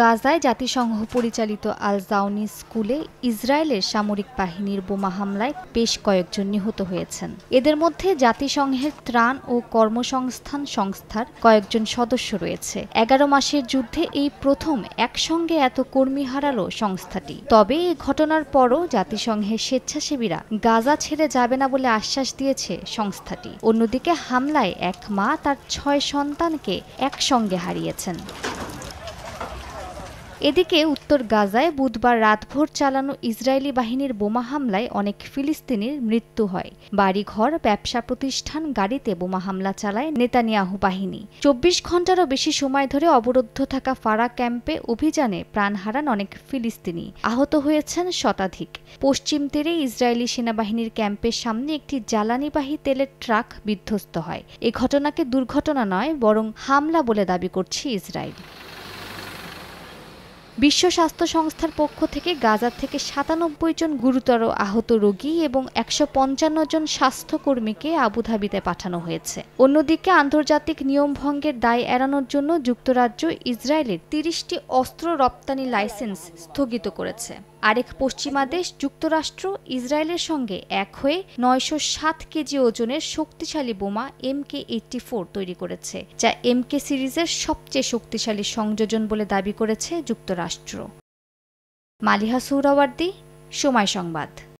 গাজায় জাতিসংঘ পরিচালিত আল জাউনি স্কুলে ইসরায়েলের সামরিক বাহিনীর বোমা হামলায় বেশ কয়েকজন নিহত হয়েছেন এদের মধ্যে জাতিসংঘের ত্রাণ ও কর্মসংস্থান সংস্থার কয়েকজন সদস্য রয়েছে এগারো মাসের যুদ্ধে এই প্রথম একসঙ্গে এত কর্মী হারালো সংস্থাটি তবে এই ঘটনার পরও জাতিসংঘের স্বেচ্ছাসেবীরা গাজা ছেড়ে যাবে না বলে আশ্বাস দিয়েছে সংস্থাটি অন্যদিকে হামলায় এক মা তার ছয় সন্তানকে একসঙ্গে হারিয়েছেন এদিকে উত্তর গাজায় বুধবার রাতভর চালানো ইসরায়েলি বাহিনীর বোমা হামলায় অনেক ফিলিস্তিনির মৃত্যু হয় বাড়িঘর ব্যবসা প্রতিষ্ঠান গাড়িতে বোমা হামলা চালায় নেতানিয়াহু বাহিনী চব্বিশ ঘন্টারও বেশি সময় ধরে অবরুদ্ধ থাকা ফারা ক্যাম্পে অভিযানে প্রাণ হারান অনেক ফিলিস্তিনি আহত হয়েছেন শতাধিক পশ্চিম তীরে ইসরায়েলি সেনাবাহিনীর ক্যাম্পের সামনে একটি জ্বালানিবাহী তেলের ট্রাক বিধ্বস্ত হয় এ ঘটনাকে দুর্ঘটনা নয় বরং হামলা বলে দাবি করছে ইসরায়েল বিশ্ব স্বাস্থ্য সংস্থার পক্ষ থেকে গাজা থেকে সাতানব্বই জন গুরুতর আহত রোগী এবং একশো পঞ্চান্ন জন স্বাস্থ্যকর্মীকে আবুধাবিতে পাঠানো হয়েছে অন্যদিকে আন্তর্জাতিক নিয়ম ভঙ্গের দায় এড়ানোর জন্য যুক্তরাজ্য ইসরায়েলের তিরিশটি অস্ত্র রপ্তানি লাইসেন্স স্থগিত করেছে আরেক পশ্চিমা দেশ যুক্তরাষ্ট্র ইসরায়েলের সঙ্গে এক হয়ে নয়শো সাত কেজি ওজনের শক্তিশালী বোমা এম কে এইটটি ফোর তৈরি করেছে যা এম কে সিরিজের সবচেয়ে শক্তিশালী সংযোজন বলে দাবি করেছে যুক্তরাষ্ট্র মালিহা সৌরাওয়ার্দি সময় সংবাদ